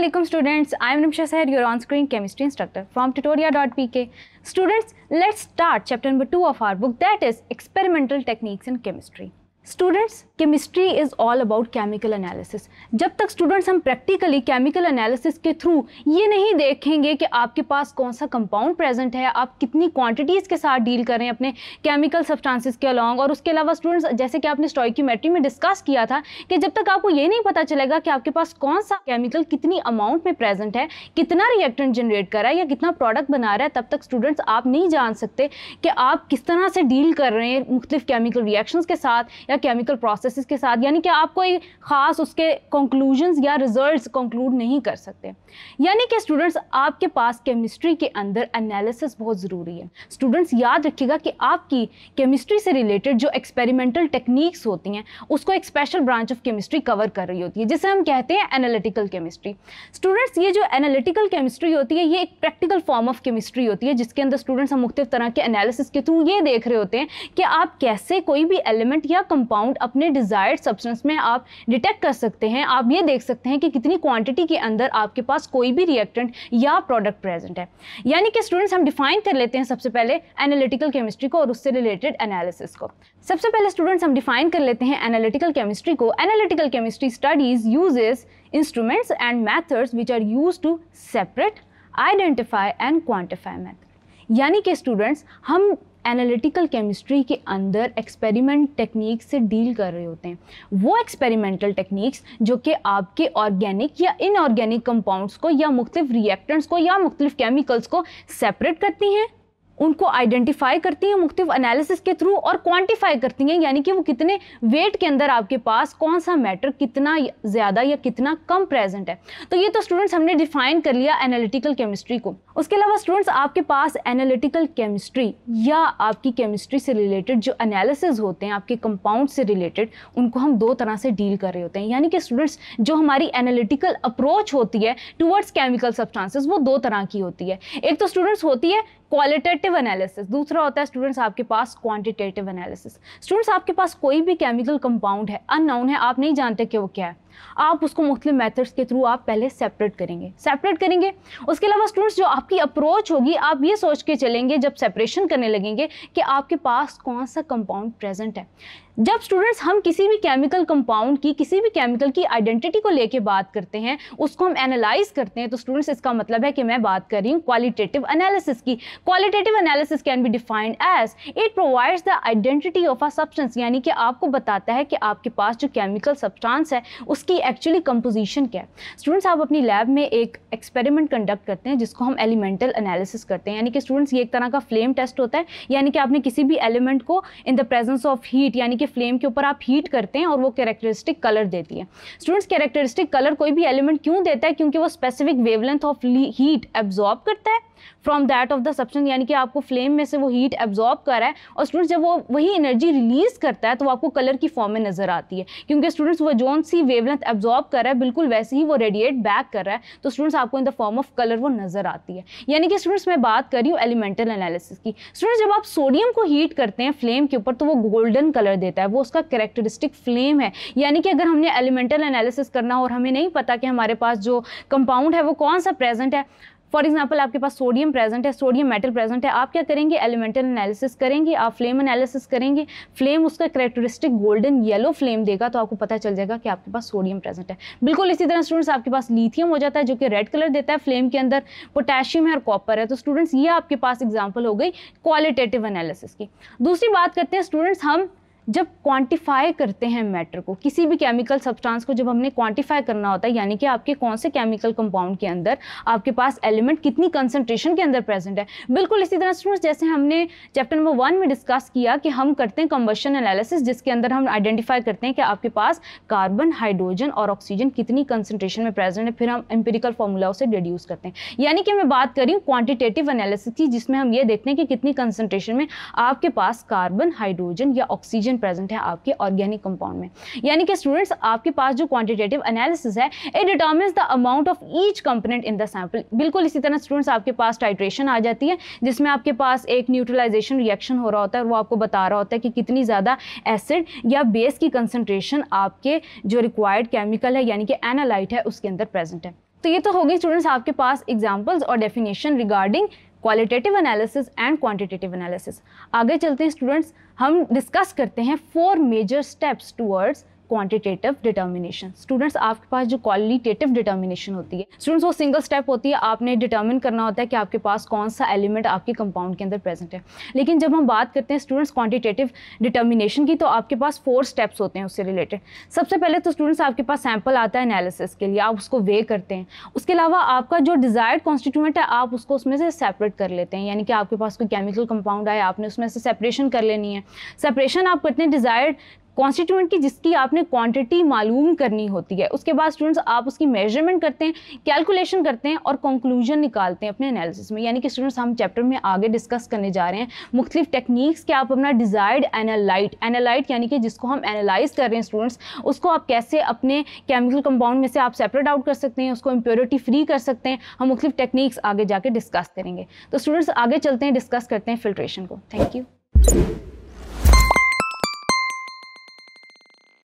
Assalamualaikum students, I am Nimsha Saher, your on-screen chemistry instructor from tutoria.pk. Students, let's start chapter number 2 of our book that is experimental techniques in chemistry. Students chemistry is all about chemical analysis जब तक students हम practically chemical analysis के through ये नहीं देखेंगे कि आपके पास कौन सा कंपाउंड प्रेजेंट है आप कितनी क्वांटिटीज़ के साथ डील कर रहे हैं अपने केमिकल सब्सटेंसेस के अलॉन्ग और उसके अलावा स्टूडेंट्स जैसे कि आपने स्टॉइकीमेट्री में डिस्कस किया था कि जब तक आपको ये नहीं पता चलेगा कि आपके पास कौन सा केमिकल कितनी अमाउंट में प्रेजेंट है कितना रिएक्टेंट जनरेट कर रहा है या कितना प्रोडक्ट बना रहा है तब तक स्टूडेंट्स आप नहीं जान सकते कि आप किस तरह से डील कर रहे हैं मुख्तलिफ केमिकल रिएक्शन के साथ या केमिकल प्रोसेस के साथ यानी कि आप कोई ख़ास उसके कंक्लूजन या रिजल्ट कंक्लूड नहीं कर सकते यानी कि स्टूडेंट्स आपके पास केमिस्ट्री के अंदर एनालिसिस बहुत ज़रूरी है स्टूडेंट्स याद रखिएगा कि आपकी केमिस्ट्री से रिलेटेड जो एक्सपेरिमेंटल टेक्निक्स होती हैं उसको एक special branch of chemistry cover कर रही होती है जिसे हम कहते हैं एनालिटिकल केमिस्ट्री स्टूडेंट्स ये जो एनालिटिकल केमिस्ट्री होती है ये एक प्रैक्टिकल फॉर्म ऑफ केमिस्ट्री होती है जिसके अंदर स्टूडेंट्स हम मुख्तु तरह के एनालिसिस के थ्रू ये देख रहे होते हैं कि आप कैसे कोई भी एलिमेंट या कंपाउंड अपने डिज़ायर्ड सब्सटेंस में आप डिटेक्ट कर सकते हैं आप ये देख सकते हैं कि कितनी क्वांटिटी के अंदर आपके पास कोई भी रिएक्टेंट या प्रोडक्ट प्रेजेंट है यानी कि स्टूडेंट्स हम डिफाइन कर लेते हैं सबसे पहले एनालिटिकल केमिस्ट्री को और उससे रिलेटेड एनालिसिस को सबसे पहले स्टूडेंट्स हम डिफाइन कर लेते हैं एनालिटिकल केमिस्ट्री को analytical chemistry studies uses instruments and methods which are used to separate identify and quantify math यानी कि स्टूडेंट्स हम एनालिटिकल केमिस्ट्री के अंदर एक्सपेरिमेंट टेक्निक से डील कर रहे होते हैं वो एक्सपेरिमेंटल टेक्निक्स जो कि आपके ऑर्गेनिक या इनऑर्गेनिक कंपाउंड्स को या मुख्तफ रिएक्टेंट्स को या मुख्तु केमिकल्स को सेपरेट करती हैं उनको आइडेंटिफाई करती हैं मुख्तु एनालिसिस के थ्रू और क्वान्टिफाई करती हैं यानी कि वो कितने वेट के अंदर आपके पास कौन सा मैटर कितना ज़्यादा या कितना कम प्रेजेंट है तो ये तो स्टूडेंट्स हमने डिफाइन कर लिया एनालिटिकल केमिस्ट्री को उसके अलावा स्टूडेंट्स आपके पास एनालिटिकल केमिस्ट्री या आपकी केमिस्ट्री से रिलेटेड जो एनालिसिस होते हैं आपके कंपाउंड से रिलेटेड उनको हम दो तरह से डील कर रहे होते हैं यानी कि स्टूडेंट्स जो हमारी एनालिटिकल अप्रोच होती है टूवर्ड्स केमिकल सब्सटेंसेस वो दो तरह की होती है एक तो स्टूडेंट्स होती है क्वालिटेटिव एनालिसिस दूसरा होता है स्टूडेंट्स आपके पास क्वांटिटेटिव एनालिसिस स्टूडेंट्स आपके पास कोई भी केमिकल कंपाउंड है अननाउन है आप नहीं जानते कि वो क्या है आप उसको मुख्तलि मेथड्स के थ्रू आप पहले सेपरेट करेंगे सेपरेट करेंगे उसके अलावा स्टूडेंट्स जो आपकी अप्रोच होगी आप ये सोच के चलेंगे जब सेपरेशन करने लगेंगे कि आपके पास कौन सा कंपाउंड प्रेजेंट है जब स्टूडेंट्स हम किसी भी केमिकल कंपाउंड की किसी भी केमिकल की आइडेंटिटी को लेके बात करते हैं उसको हम एनालाइज करते हैं तो स्टूडेंट्स इसका मतलब है कि मैं बात कर रही हूँ क्वालिटेटिव एनालिसिस की qualitative analysis can be defined as it provides the identity of a substance यानी कि आपको बताता है कि आपके पास जो केमिकल सब्सटांस है उसके इसकी एक्चुअली कंपोजिशन क्या है स्टूडेंट्स आप अपनी लैब में एक एक्सपेरिमेंट कंडक्ट करते हैं जिसको हम एलिमेंटल एनालिसिस करते हैं यानी कि स्टूडेंट्स ये एक तरह का फ्लेम टेस्ट होता है यानी कि आपने किसी भी एलिमेंट को in the presence of heat यानी कि फ्लेम के ऊपर आप हीट करते हैं और वो कैरेक्टरिस्टिक कलर देती है स्टूडेंट्स कैरेक्टरिस्टिक कलर कोई भी एलिमेंट क्यों देता है क्योंकि वो specific wavelength of heat absorb करता है from that of the substance यानी कि आपको फ्लेम में से वो हीट एब्जॉर्ब कर रहा है और स्टूडेंट्स जब वो वही एनर्जी रिलीज करता है तो आपको कलर की फॉर्म में नजर आती है क्योंकि स्टूडेंट्स वो जोन सी वेवलेंथ एब्जॉर्ब कर रहा है बिल्कुल वैसे ही वो रेडिएट बैक कर रहा है तो स्टूडेंट्स आपको in the form of colour वो नजर आती है यानी कि स्टूडेंट्स मैं बात कर रही हूँ एलिमेंटल एनालिसिस की स्टूडेंट्स जब आप सोडियम को हीट करते हैं फ्लेम के ऊपर तो वो गोल्डन कलर देता है वो उसका करेक्टरिस्टिक फ्लेम है यानी कि अगर हमने एलिमेंटल एनालिसिस करना और हमें नहीं पता कि हमारे पास जो कंपाउंड है वो कौन सा प्रेजेंट है फॉर एग्जाम्पल आपके पास सोडियम प्रेजेंट है सोडियम मेटल प्रेजेंट है आप क्या करेंगे एलिमेंटल एनालिसिस करेंगे आप फ्लेम एनालिसिस करेंगे फ्लेम उसका करेक्टरिस्टिक गोल्डन येलो फ्लेम देगा तो आपको पता चल जाएगा कि आपके पास सोडियम प्रेजेंट है बिल्कुल इसी तरह स्टूडेंट्स आपके पास लिथियम हो जाता है जो कि रेड कलर देता है फ्लेम के अंदर पोटेशियम है और कॉपर है तो स्टूडेंट्स ये आपके पास एग्जाम्पल हो गई क्वालिटेटिव एनालिसिस की दूसरी बात करते हैं स्टूडेंट्स हम जब क्वांटिफाई करते हैं मैटर को किसी भी केमिकल सब्सटेंस को जब हमने क्वांटिफाई करना होता है यानी कि आपके कौन से केमिकल कंपाउंड के अंदर आपके पास एलिमेंट कितनी कंसंट्रेशन के अंदर प्रेजेंट है बिल्कुल इसी तरह स्टूडेंट्स जैसे हमने चैप्टर नंबर वन में डिस्कस किया कि हम करते हैं कम्बशन एनालिसिस जिसके अंदर हम आइडेंटिफाई करते हैं कि आपके पास कार्बन हाइड्रोजन और ऑक्सीजन कितनी कंसनट्रेशन में प्रेजेंट है फिर हम एम्पेरिकल फॉर्मूला उसे डिड्यूस करते हैं यानी कि मैं बात करी क्वान्टिटेटिव एनालिसिस की जिसमें हम ये देखते हैं कि कितनी कंसनट्रेशन में आपके पास कार्बन हाइड्रोजन या ऑक्सीजन प्रेजेंट है आपके ऑर्गेनिक कंपाउंड में यानी कि स्टूडेंट्स आपके पास जो क्वांटिटेटिव एनालिसिस है it determine the amount of each component in the sample बिल्कुल इसी तरह स्टूडेंट्स आपके पास टाइट्रेशन आ जाती है जिसमें आपके पास एक न्यूट्रलाइजेशन रिएक्शन हो रहा होता है और वो आपको बता रहा होता है कि कितनी ज़्यादा एसिड या बेस की कंसनट्रेशन आपके जो रिक्वायर्ड केमिकल है यानी कि एनालाइट है उसके अंदर प्रेजेंट है तो ये तो हो गई स्टूडेंट्स आपके पास एग्जाम्पल्स और definition regarding qualitative analysis and quantitative analysis आगे चलते हैं स्टूडेंट्स हम डिस्कस करते हैं four major steps towards quantitative determination students आपके पास जो क्वालिटेटिव डिटर्मिनेशन होती है स्टूडेंट्स वो सिंगल स्टेप होती है आपने डिटर्मिन करना होता है कि आपके पास कौन सा एलिमेंट आपके कंपाउंड के अंदर प्रेजेंट है लेकिन जब हम बात करते हैं स्टूडेंट्स क्वांटिटेटिव डिटर्मिनेशन की तो आपके पास फोर स्टेप्स होते हैं उससे रिलेटेड सबसे पहले तो स्टूडेंट्स आपके पास सैम्पल आता है एनालिसिस के लिए आप उसको वे करते हैं उसके अलावा आपका जो डिज़ायर्ड कॉन्स्टिट्यूंट है आप उसको उसमें से सेपरेट कर लेते हैं यानी कि आपके पास कोई केमिकल कंपाउंड आए आपने उसमें से सेपरेशन कर लेनी है सेपरेशन आप करते हैं डिज़ायर्ड कॉन्स्टिट्यूंट की जिसकी आपने क्वांटिटी मालूम करनी होती है उसके बाद स्टूडेंट्स आप उसकी मेजरमेंट करते हैं कैलकुलेशन करते हैं और कंक्लूजन निकालते हैं अपने एनालिसिस में यानी कि स्टूडेंट्स हम चैप्टर में आगे डिस्कस करने जा रहे हैं मुख्तलिफ टेक्निक्स के आप अपना डिज़ायर्ड एनालाइट एनालाइट यानी कि जिसको हम एनालाइज कर रहे हैं स्टूडेंट्स उसको आप कैसे अपने केमिकल कंपाउंड में से आप सेपरेट आउट कर सकते हैं उसको इम्प्योरिटी फ्री कर सकते हैं हम मुख्तलिफ टेक्निक्स आगे जाके डिस्कस करेंगे तो स्टूडेंट्स आगे चलते हैं डिस्कस करते हैं फिल्ट्रेशन को थैंक यू